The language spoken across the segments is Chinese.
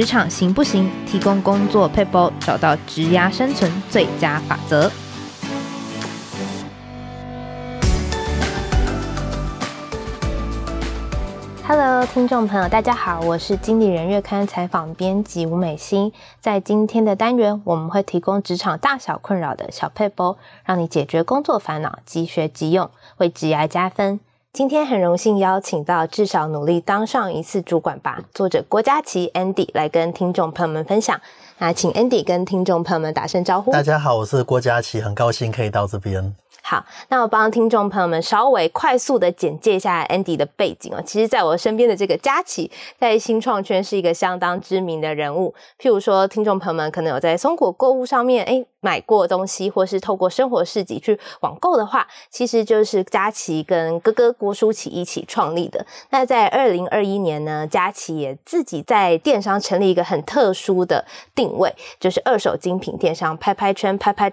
职场行不行？提供工作佩波，找到职涯生存最佳法则。Hello，听众朋友，大家好，我是经理人月刊采访编辑吴美心。在今天的单元，我们会提供职场大小困扰的小佩波，让你解决工作烦恼，即学即用，为职涯加分。今天很荣幸邀请到《至少努力当上一次主管吧》作者郭佳琪 Andy 来跟听众朋友们分享。那请 Andy 跟听众朋友们打声招呼。大家好，我是郭佳琪，很高兴可以到这边。好，那我帮听众朋友们稍微快速的简介一下 Andy 的背景哦。其实，在我身边的这个佳琪，在新创圈是一个相当知名的人物。譬如说，听众朋友们可能有在松果购物上面，哎。买过东西，或是透过生活市集去网购的话，其实就是佳琪跟哥哥郭书琪一起创立的。那在二零二一年呢，佳琪也自己在电商成立一个很特殊的定位，就是二手精品电商拍拍圈拍拍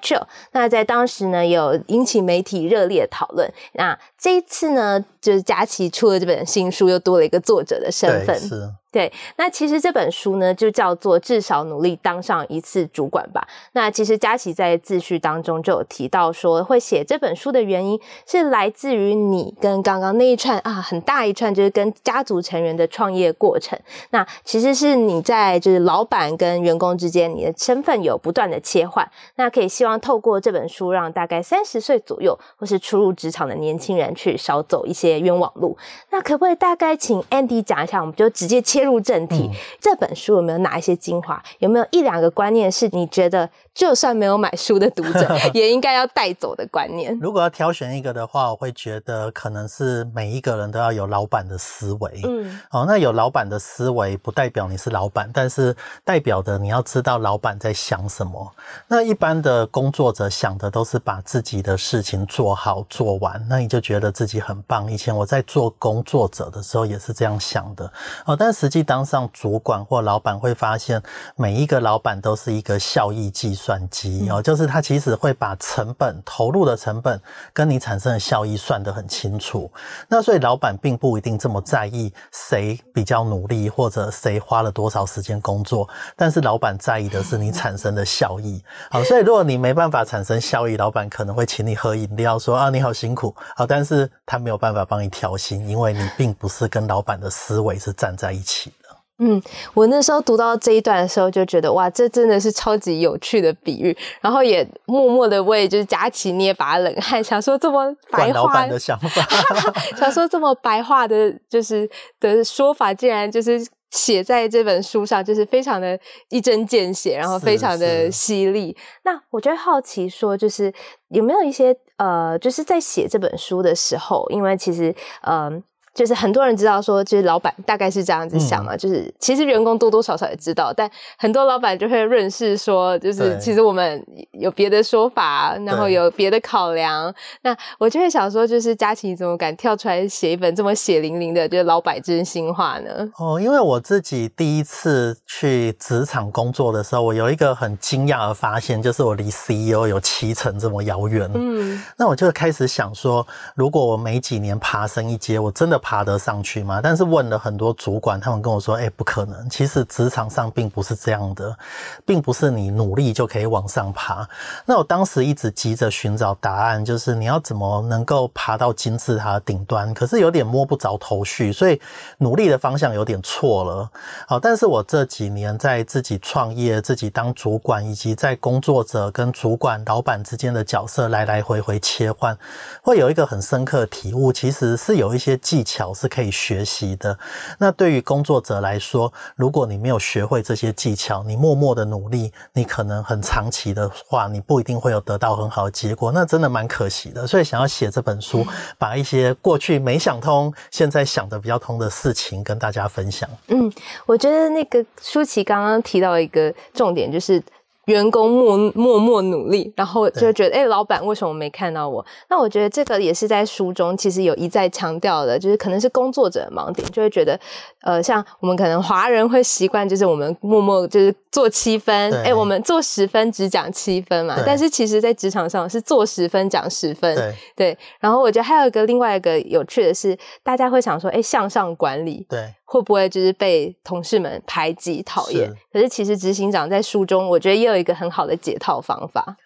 那在当时呢，有引起媒体热烈讨论。那这一次呢？就是佳琪出了这本新书，又多了一个作者的身份。是，对。那其实这本书呢，就叫做《至少努力当上一次主管吧》。那其实佳琪在自序当中就有提到，说会写这本书的原因是来自于你跟刚刚那一串啊，很大一串，就是跟家族成员的创业过程。那其实是你在就是老板跟员工之间，你的身份有不断的切换。那可以希望透过这本书，让大概三十岁左右或是初入职场的年轻人去少走一些。冤枉路，那可不可以大概请 Andy 讲一下？我们就直接切入正题。这本书有没有哪一些精华？有没有一两个观念是你觉得就算没有买书的读者也应该要带走的观念？如果要挑选一个的话，我会觉得可能是每一个人都要有老板的思维。嗯，哦，那有老板的思维不代表你是老板，但是代表的你要知道老板在想什么。那一般的工作者想的都是把自己的事情做好做完，那你就觉得自己很棒。以前我在做工作者的时候也是这样想的哦，但实际当上主管或老板会发现，每一个老板都是一个效益计算机哦，就是他其实会把成本投入的成本跟你产生的效益算得很清楚。那所以老板并不一定这么在意谁比较努力或者谁花了多少时间工作，但是老板在意的是你产生的效益好，所以如果你没办法产生效益，老板可能会请你喝饮料说啊你好辛苦啊，但是他没有办法。帮你调薪，因为你并不是跟老板的思维是站在一起的。嗯，我那时候读到这一段的时候，就觉得哇，这真的是超级有趣的比喻。然后也默默的为就是佳琪捏把冷汗，想说这么白话的想法，想说这么白话的，就是的说法，竟然就是。写在这本书上，就是非常的一针见血，然后非常的犀利。那我就好奇，说就是有没有一些呃，就是在写这本书的时候，因为其实嗯。就是很多人知道说，就是老板大概是这样子想嘛，就是其实员工多多少少也知道，但很多老板就会认识说，就是其实我们有别的说法，然后有别的考量。那我就会想说，就是佳琪，你怎么敢跳出来写一本这么血淋淋的，就是老板真心话呢？哦，因为我自己第一次去职场工作的时候，我有一个很惊讶的发现，就是我离 CEO 有七成这么遥远。嗯，那我就开始想说，如果我每几年爬升一阶，我真的。爬得上去吗？但是问了很多主管，他们跟我说：“哎，不可能。”其实职场上并不是这样的，并不是你努力就可以往上爬。那我当时一直急着寻找答案，就是你要怎么能够爬到金字塔的顶端？可是有点摸不着头绪，所以努力的方向有点错了。好，但是我这几年在自己创业、自己当主管，以及在工作者跟主管、老板之间的角色来来回回切换，会有一个很深刻体悟，其实是有一些技。巧是可以学习的。那对于工作者来说，如果你没有学会这些技巧，你默默的努力，你可能很长期的话，你不一定会有得到很好的结果。那真的蛮可惜的。所以想要写这本书，把一些过去没想通、现在想的比较通的事情跟大家分享。嗯，我觉得那个舒淇刚刚提到一个重点，就是。员工默默默努力，然后就觉得，哎，老板为什么没看到我？那我觉得这个也是在书中其实有一再强调的，就是可能是工作者盲点，就会觉得。呃，像我们可能华人会习惯，就是我们默默就是做七分，哎，我们做十分只讲七分嘛。但是其实，在职场上是做十分讲十分，对对。然后我觉得还有一个另外一个有趣的是，大家会想说，哎，向上管理，对，会不会就是被同事们排挤讨厌？可是其实执行长在书中，我觉得也有一个很好的解套方法。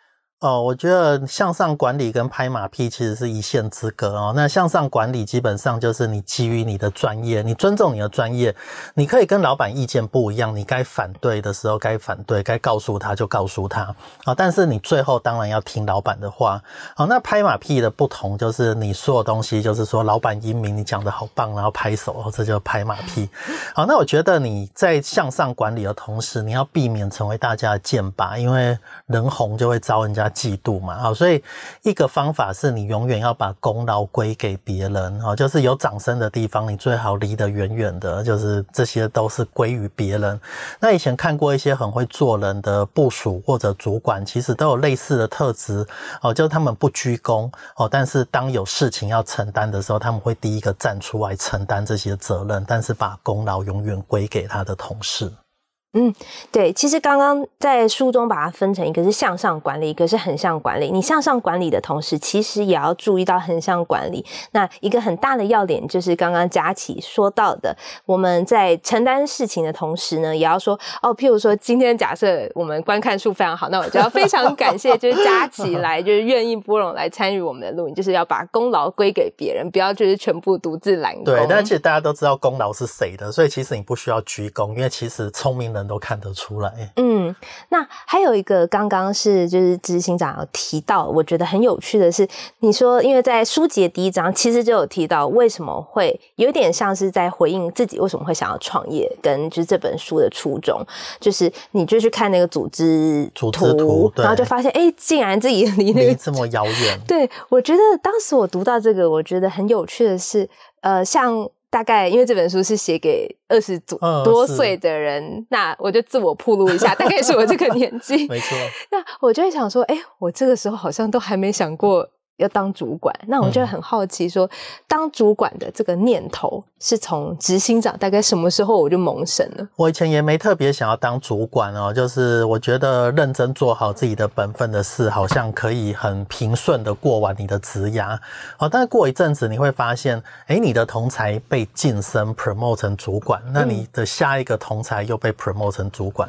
哦，我觉得向上管理跟拍马屁其实是一线之隔哦。那向上管理基本上就是你基于你的专业，你尊重你的专业，你可以跟老板意见不一样，你该反对的时候该反对，该告诉他就告诉他啊。但是你最后当然要听老板的话。好，那拍马屁的不同就是你说的东西就是说老板英明，你讲的好棒，然后拍手，哦、这就拍马屁。好，那我觉得你在向上管理的同时，你要避免成为大家的箭靶，因为人红就会遭人家。嫉妒嘛，啊，所以一个方法是你永远要把功劳归给别人，哦，就是有掌声的地方，你最好离得远远的，就是这些都是归于别人。那以前看过一些很会做人的部署或者主管，其实都有类似的特质，哦，就是他们不居功，哦，但是当有事情要承担的时候，他们会第一个站出来承担这些责任，但是把功劳永远归给他的同事。嗯，对，其实刚刚在书中把它分成一个是向上管理，一个是横向管理。你向上管理的同时，其实也要注意到横向管理。那一个很大的要点就是刚刚佳琪说到的，我们在承担事情的同时呢，也要说哦，譬如说今天假设我们观看数非常好，那我就要非常感谢就是佳琪来就是愿意拨冗来参与我们的录音，就是要把功劳归给别人，不要就是全部独自揽。对，但其实大家都知道功劳是谁的，所以其实你不需要鞠躬，因为其实聪明的。都看得出来。嗯，那还有一个，刚刚是就是执行长提到，我觉得很有趣的是，你说因为在书籍的第一章其实就有提到，为什么会有点像是在回应自己为什么会想要创业，跟就是这本书的初衷，就是你就去看那个组织组织图，然后就发现哎，竟然自己离那个这么遥远。对，我觉得当时我读到这个，我觉得很有趣的是，呃，像。大概因为这本书是写给二十多多岁的人，那我就自我铺路一下，大概是我这个年纪，没错。那我就会想说，哎，我这个时候好像都还没想过。要当主管，那我就很好奇，说当主管的这个念头是从执行长大概什么时候我就萌生了。我以前也没特别想要当主管哦，就是我觉得认真做好自己的本分的事，好像可以很平顺的过完你的职涯。好，但是过一阵子你会发现，哎，你的同才被晋升 promote 成主管，那你的下一个同才又被 promote 成主管。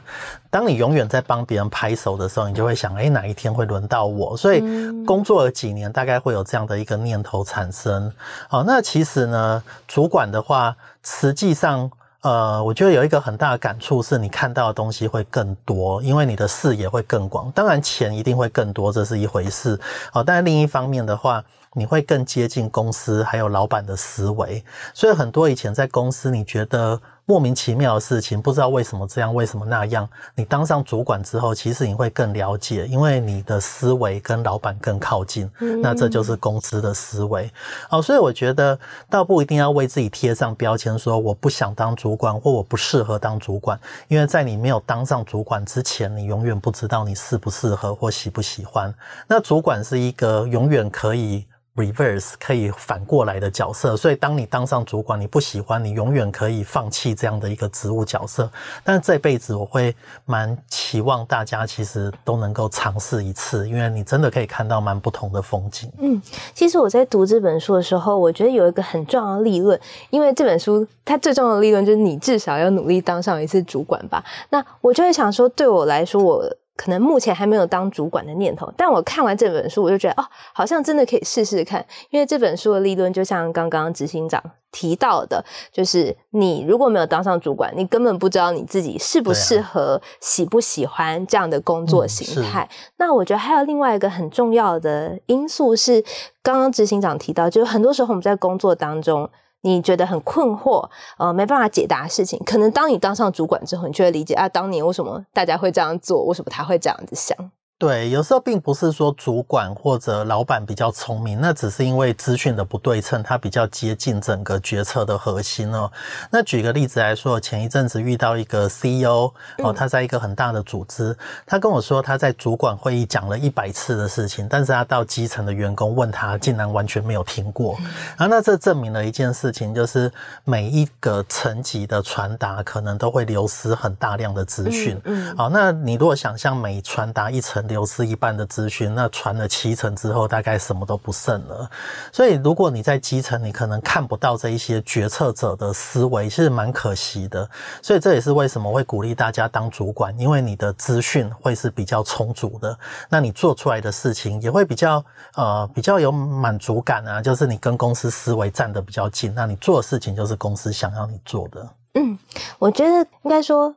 当你永远在帮别人拍手的时候，你就会想，哎，哪一天会轮到我？所以工作了几年，大大概会有这样的一个念头产生，好，那其实呢，主管的话，实际上，呃，我觉得有一个很大的感触是，你看到的东西会更多，因为你的视野会更广。当然，钱一定会更多，这是一回事，哦，但另一方面的话，你会更接近公司还有老板的思维，所以很多以前在公司，你觉得。莫名其妙的事情，不知道为什么这样，为什么那样。你当上主管之后，其实你会更了解，因为你的思维跟老板更靠近。那这就是公司的思维。哦，所以我觉得倒不一定要为自己贴上标签，说我不想当主管，或我不适合当主管。因为在你没有当上主管之前，你永远不知道你适不适合或喜不喜欢。那主管是一个永远可以。Reverse 可以反过来的角色，所以当你当上主管，你不喜欢，你永远可以放弃这样的一个职务角色。但这辈子，我会蛮期望大家其实都能够尝试一次，因为你真的可以看到蛮不同的风景。嗯，其实我在读这本书的时候，我觉得有一个很重要的立论，因为这本书它最重要的立论就是你至少要努力当上一次主管吧。那我就会想说，对我来说，我。可能目前还没有当主管的念头，但我看完这本书，我就觉得哦，好像真的可以试试看。因为这本书的立论就像刚刚执行长提到的，就是你如果没有当上主管，你根本不知道你自己适不适合、喜不喜欢这样的工作形态。那我觉得还有另外一个很重要的因素是，刚刚执行长提到，就很多时候我们在工作当中。你觉得很困惑，呃，没办法解答事情。可能当你当上主管之后，你就会理解啊，当年为什么大家会这样做，为什么他会这样子想。对，有时候并不是说主管或者老板比较聪明，那只是因为资讯的不对称，他比较接近整个决策的核心哦。那举个例子来说，前一阵子遇到一个 CEO 哦，他在一个很大的组织，他跟我说他在主管会议讲了一百次的事情，但是他到基层的员工问他，竟然完全没有听过。然后那这证明了一件事情，就是每一个层级的传达可能都会流失很大量的资讯。嗯，好，那你如果想象每传达一层。流失一半的资讯，那传了七成之后，大概什么都不剩了。所以，如果你在基层，你可能看不到这一些决策者的思维，其实蛮可惜的。所以，这也是为什么会鼓励大家当主管，因为你的资讯会是比较充足的，那你做出来的事情也会比较呃比较有满足感啊。就是你跟公司思维站得比较近，那你做的事情就是公司想要你做的。嗯，我觉得应该说。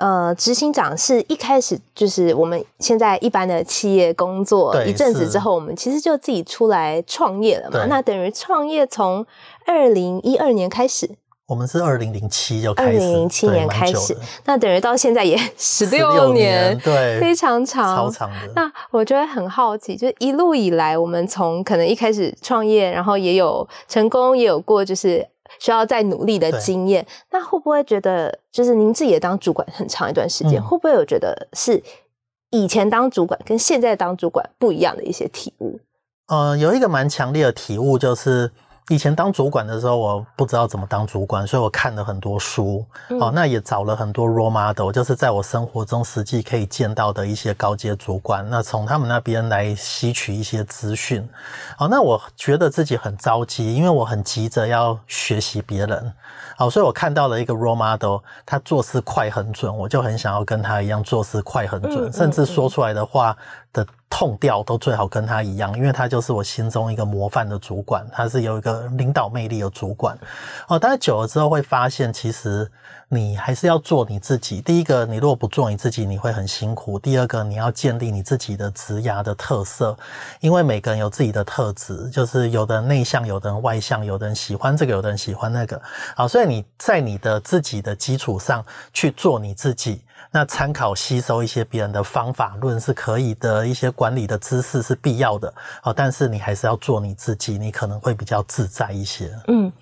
呃，执行长是一开始就是我们现在一般的企业工作一阵子之后，我们其实就自己出来创业了。嘛。那等于创业从二零一二年开始，我们是二零零七就二零零七年开始，那等于到现在也十六年，对，非常长。超长的。那我觉得很好奇，就一路以来，我们从可能一开始创业，然后也有成功，也有过就是。需要再努力的经验，那会不会觉得就是您自己也当主管很长一段时间，会不会有觉得是以前当主管跟现在当主管不一样的一些体悟？嗯，有一个蛮强烈的体悟就是。以前当主管的时候，我不知道怎么当主管，所以我看了很多书，哦，那也找了很多 role model，就是在我生活中实际可以见到的一些高阶主管，那从他们那边来吸取一些资讯。哦，那我觉得自己很着急，因为我很急着要学习别人。哦，所以我看到了一个 role model，他做事快很准，我就很想要跟他一样做事快很准，甚至说出来的话。的痛调都最好跟他一样，因为他就是我心中一个模范的主管，他是有一个领导魅力的主管。哦，但是久了之后会发现，其实你还是要做你自己。第一个，你如果不做你自己，你会很辛苦；第二个，你要建立你自己的职涯的特色，因为每个人有自己的特质，就是有的人内向，有的人外向，有的人喜欢这个，有的人喜欢那个。好，所以你在你的自己的基础上去做你自己。那参考吸收一些别人的方法论是可以的，一些管理的知识是必要的好，但是你还是要做你自己，你可能会比较自在一些。嗯。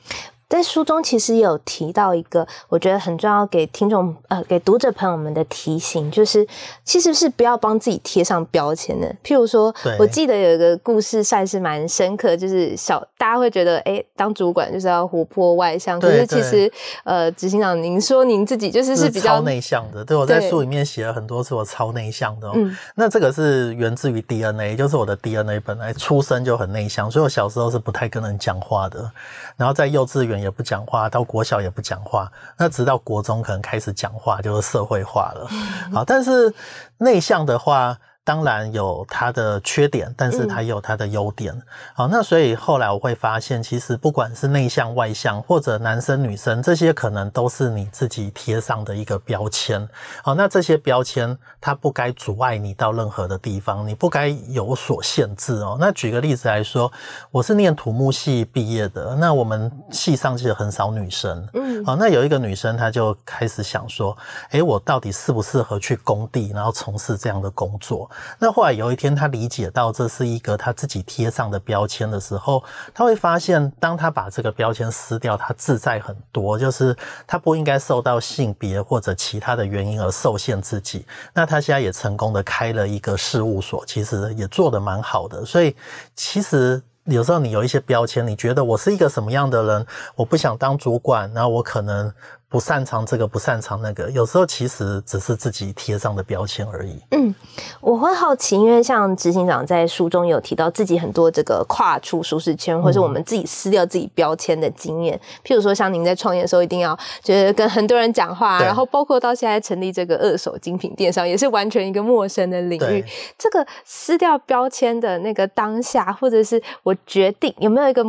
在书中其实有提到一个我觉得很重要给听众呃给读者朋友们的提醒，就是其实是不要帮自己贴上标签的。譬如说，我记得有一个故事算是蛮深刻，就是小大家会觉得哎，当主管就是要活泼外向，可是其实呃，执行长您说您自己就是是比较内向的。对我在书里面写了很多次我超内向的。嗯。那这个是源自于 DNA，就是我的 DNA 本来出生就很内向，所以我小时候是不太跟人讲话的。然后在幼稚园。也不讲话，到国小也不讲话，那直到国中可能开始讲话，就是社会化了。好，但是内向的话。当然有它的缺点，但是它也有它的优点。好，那所以后来我会发现，其实不管是内向外向，或者男生女生，这些可能都是你自己贴上的一个标签。好，那这些标签它不该阻碍你到任何的地方，你不该有所限制哦。那举个例子来说，我是念土木系毕业的，那我们系上其实很少女生。嗯，好，那有一个女生她就开始想说，哎，我到底适不适合去工地，然后从事这样的工作？那后来有一天，他理解到这是一个他自己贴上的标签的时候，他会发现，当他把这个标签撕掉，他自在很多。就是他不应该受到性别或者其他的原因而受限自己。那他现在也成功的开了一个事务所，其实也做的蛮好的。所以其实有时候你有一些标签，你觉得我是一个什么样的人，我不想当主管，那我可能。不擅长这个，不擅长那个，有时候其实只是自己贴上的标签而已。嗯，我会好奇，因为像执行长在书中有提到自己很多这个跨出舒适圈，或是我们自己撕掉自己标签的经验。譬如说，像您在创业的时候，一定要就是跟很多人讲话，然后包括到现在成立这个二手精品电商，也是完全一个陌生的领域。这个撕掉标签的那个当下，或者是我决定有没有一个。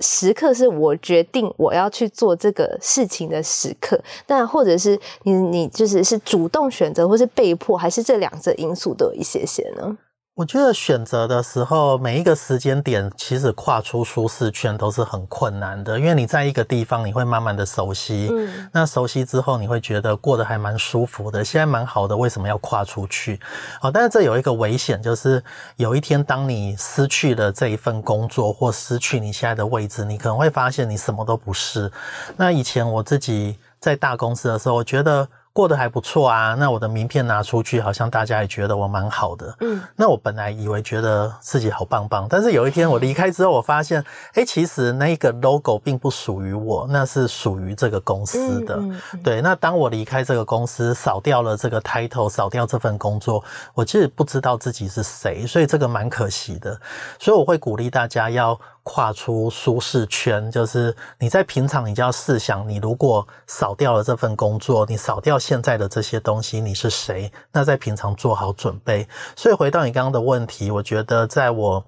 时刻是我决定我要去做这个事情的时刻，那或者是你你就是是主动选择，或是被迫，还是这两者因素都有一些些呢？我觉得选择的时候，每一个时间点，其实跨出舒适圈都是很困难的，因为你在一个地方，你会慢慢的熟悉，嗯，那熟悉之后，你会觉得过得还蛮舒服的，现在蛮好的，为什么要跨出去？哦，但是这有一个危险，就是有一天当你失去了这一份工作，或失去你现在的位置，你可能会发现你什么都不是。那以前我自己在大公司的时候，我觉得。过得还不错啊，那我的名片拿出去，好像大家也觉得我蛮好的。嗯，那我本来以为觉得自己好棒棒，但是有一天我离开之后，我发现，哎，其实那个 logo 并不属于我，那是属于这个公司的。对，那当我离开这个公司，扫掉了这个 title，扫掉这份工作，我其实不知道自己是谁，所以这个蛮可惜的。所以我会鼓励大家要。跨出舒适圈，就是你在平常，你就要试想，你如果少掉了这份工作，你少掉现在的这些东西，你是谁？那在平常做好准备。所以回到你刚刚的问题，我觉得在我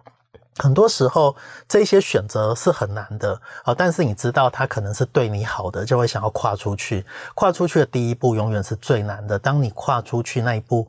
很多时候，这些选择是很难的啊。但是你知道，他可能是对你好的，就会想要跨出去。跨出去的第一步永远是最难的。当你跨出去那一步。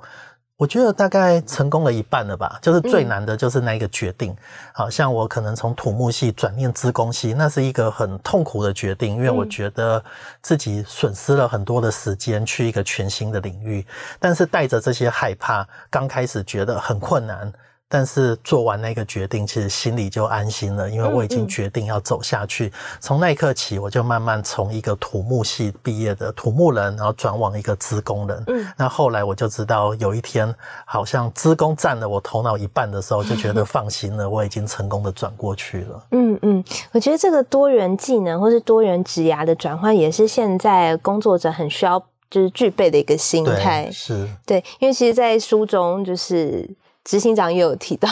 我觉得大概成功了一半了吧，就是最难的就是那一个决定。好像我可能从土木系转念资工系，那是一个很痛苦的决定，因为我觉得自己损失了很多的时间去一个全新的领域，但是带着这些害怕，刚开始觉得很困难。但是做完那个决定，其实心里就安心了，因为我已经决定要走下去。从那一刻起，我就慢慢从一个土木系毕业的土木人，然后转往一个资工人。嗯，那后来我就知道，有一天好像资工占了我头脑一半的时候，就觉得放心了，我已经成功的转过去了。嗯嗯，我觉得这个多元技能或是多元职涯的转换，也是现在工作者很需要就是具备的一个心态。是对，因为其实，在书中就是。执行长也有提到，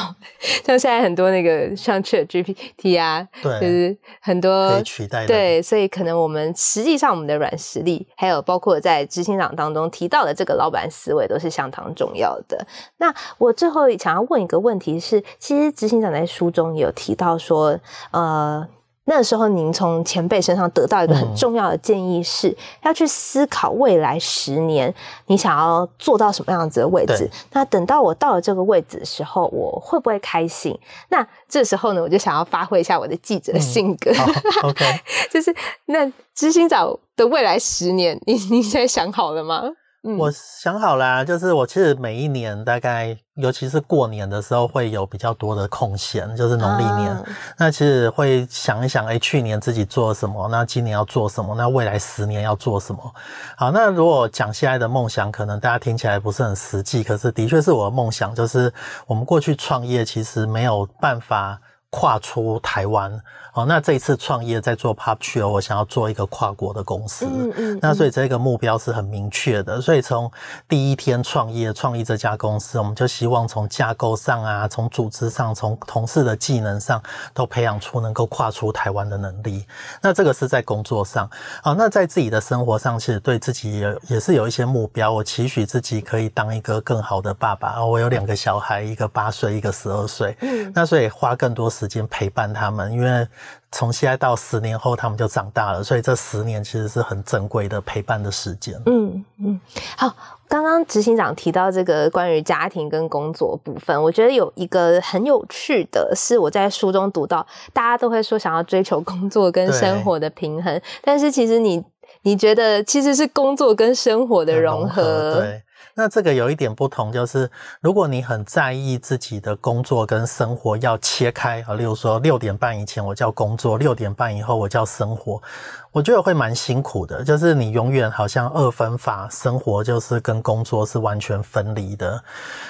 像现在很多那个像 Chat GPT 啊，对，很多取代。对，所以可能我们实际上我们的软实力，还有包括在执行长当中提到的这个老板思维，都是相当重要的。那我最后想要问一个问题是：其实执行长在书中有提到说，呃。那时候，您从前辈身上得到一个很重要的建议，是要去思考未来十年你想要做到什么样子的位置。那等到我到了这个位置的时候，我会不会开心？那这时候呢，我就想要发挥一下我的记者性格。OK，就是那知行早的未来十年，你你现在想好了吗？我想好啦，就是我其实每一年大概，尤其是过年的时候会有比较多的空闲，就是农历年，那其实会想一想，哎，去年自己做了什么，那今年要做什么，那未来十年要做什么？好，那如果讲现在的梦想，可能大家听起来不是很实际，可是的确是我的梦想，就是我们过去创业其实没有办法。跨出台湾，哦，那这一次创业在做 Pop，我想要做一个跨国的公司，嗯嗯，那所以这个目标是很明确的，所以从第一天创业，创立这家公司，我们就希望从架构上啊，从组织上，从同事的技能上，都培养出能够跨出台湾的能力。那这个是在工作上，啊，那在自己的生活上，其实对自己也也是有一些目标，我期许自己可以当一个更好的爸爸。我有两个小孩，一个八岁，一个十二岁，嗯，那所以花更多时。间陪伴他们，因为从现在到十年后，他们就长大了，所以这十年其实是很珍贵的陪伴的时间。嗯嗯，好，刚刚执行长提到这个关于家庭跟工作部分，我觉得有一个很有趣的是，我在书中读到，大家都会说想要追求工作跟生活的平衡，但是其实你你觉得其实是工作跟生活的融合。那这个有一点不同，就是如果你很在意自己的工作跟生活要切开啊，例如说六点半以前我叫工作，六点半以后我叫生活。我觉得会蛮辛苦的，就是你永远好像二分法，生活就是跟工作是完全分离的。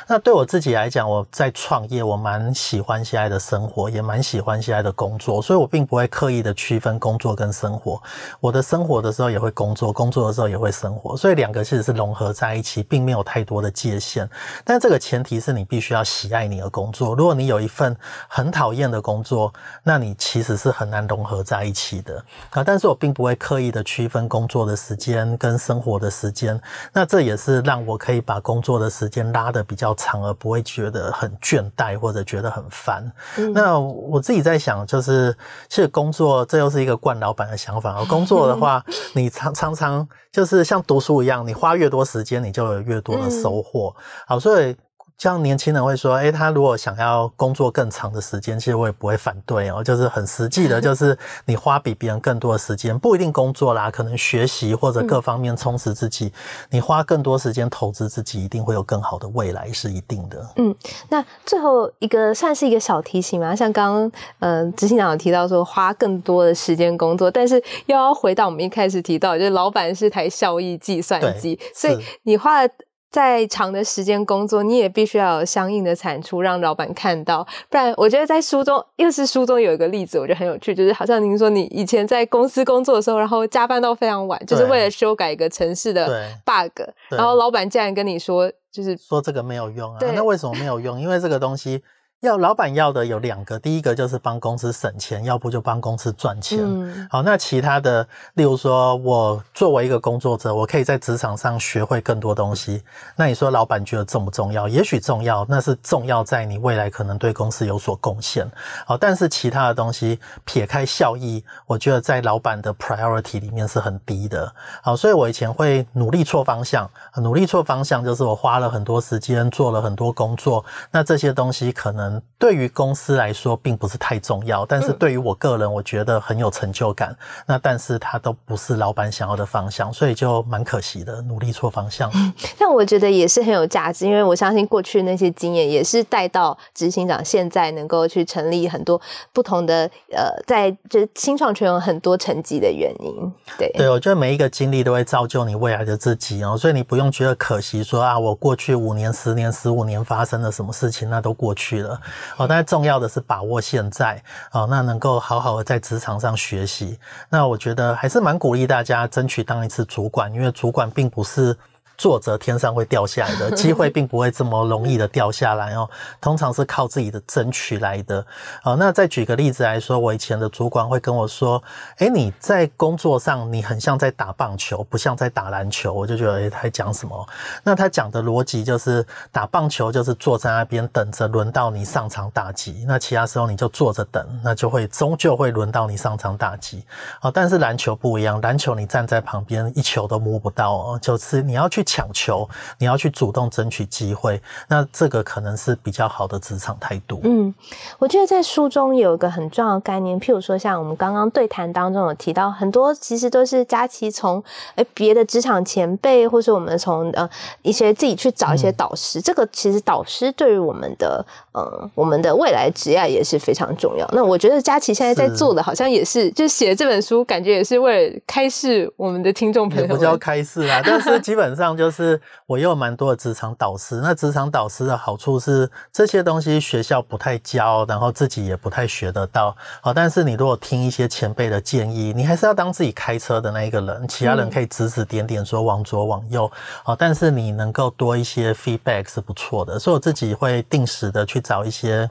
那对我自己来讲，我在创业，我蛮喜欢现在的生活，也蛮喜欢现在的工作，所以我并不会刻意的区分工作跟生活。我的生活的时候也会工作，工作的时候也会生活，所以两个其实是融合在一起，并没有太多的界限。但这个前提是你必须要喜爱你的工作。如果你有一份很讨厌的工作，那你其实是很难融合在一起的啊。但是我并不会刻意的区分工作的时间跟生活的时间，那这也是让我可以把工作的时间拉得比较长，而不会觉得很倦怠或者觉得很烦。那我自己在想，就是其实工作这又是一个惯老板的想法而工作的话，你常常常就是像读书一样，你花越多时间，你就有越多的收获。好，所以。像年轻人会说：“哎，他如果想要工作更长的时间，其实我也不会反对哦。就是很实际的，就是你花比别人更多的时间，不一定工作啦，可能学习或者各方面充实自己。你花更多时间投资自己，一定会有更好的未来，是一定的。”嗯，那最后一个算是一个小提醒嘛？像刚刚嗯，执行长提到说，花更多的时间工作，但是又要回到我们一开始提到，就是老板是台效益计算机，所以你花。了。在长的时间工作，你也必须要有相应的产出让老板看到，不然我觉得在书中又是书中有一个例子，我觉得很有趣，就是好像您说你以前在公司工作的时候，然后加班到非常晚，就是为了修改一个城市的 bug，然后老板竟然跟你说，就是说这个没有用啊，那为什么没有用？因为这个东西。要老板要的有两个，第一个就是帮公司省钱，要不就帮公司赚钱。好，那其他的，例如说我作为一个工作者，我可以在职场上学会更多东西。那你说老板觉得重不重要？也许重要，那是重要在你未来可能对公司有所贡献。好，但是其他的东西撇开效益，我觉得在老板的 priority 里面是很低的。好，所以我以前会努力错方向，努力错方向就是我花了很多时间做了很多工作，那这些东西可能。对于公司来说，并不是太重要，但是对于我个人，我觉得很有成就感。那但是它都不是老板想要的方向，所以就蛮可惜的，努力错方向。但我觉得也是很有价值，因为我相信过去那些经验，也是带到执行长现在能够去成立很多不同的呃，在就是新创圈有很多成绩的原因。对对，我觉得每一个经历都会造就你未来的自己哦，所以你不用觉得可惜，说啊，我过去五年、十年、十五年发生了什么事情，那都过去了。好，大家重要的是把握现在，好，那能够好好的在职场上学习。那我觉得还是蛮鼓励大家争取当一次主管，因为主管并不是。坐着天上会掉下的机会，并不会这么容易的掉下来哦。通常是靠自己的争取来的。哦，那再举个例子来说，我以前的主管会跟我说：“哎，你在工作上，你很像在打棒球，不像在打篮球。”我就觉得，哎，他讲什么？那他讲的逻辑就是，打棒球就是坐在那边等着，轮到你上场打击；那其他时候你就坐着等，那就会终究会轮到你上场打击。啊，但是篮球不一样，篮球你站在旁边，一球都摸不到哦，就是你要去。抢求，你要去主动争取机会，那这个可能是比较好的职场态度。嗯，我觉得在书中有一个很重要的概念，譬如说像我们刚刚对谈当中有提到，很多其实都是佳琪从哎别的职场前辈，或是我们从呃一些自己去找一些导师。这个其实导师对于我们的呃我们的未来职业也是非常重要。那我觉得佳琪现在在做的好像也是，就写这本书，感觉也是为了开示我们的听众朋友。不叫开示啦，但是基本上。就是我也有蛮多的职场导师。那职场导师的好处是，这些东西学校不太教，然后自己也不太学得到。好，但是你如果听一些前辈的建议，你还是要当自己开车的那一个人，其他人可以指指点点说往左往右。好，但是你能够多一些 feedback 是不错的，所以我自己会定时的去找一些。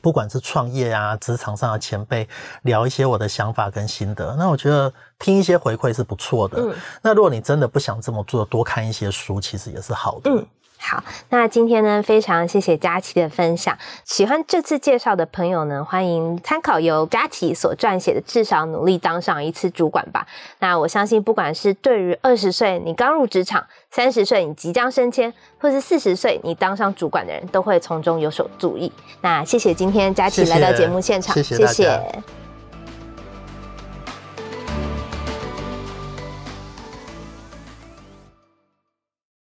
不管是创业啊，职场上的前辈聊一些我的想法跟心得，那我觉得听一些回馈是不错的。嗯，那如果你真的不想这么做，多看一些书其实也是好的。嗯。好，那今天呢，非常谢谢佳琪的分享。喜欢这次介绍的朋友呢，欢迎参考由佳琪所撰写的《至少努力当上一次主管吧》。那我相信，不管是对于二十岁你刚入职场、三十岁你即将升迁，或是四十岁你当上主管的人，都会从中有所注意。那谢谢今天佳琪来到节目现场，谢谢。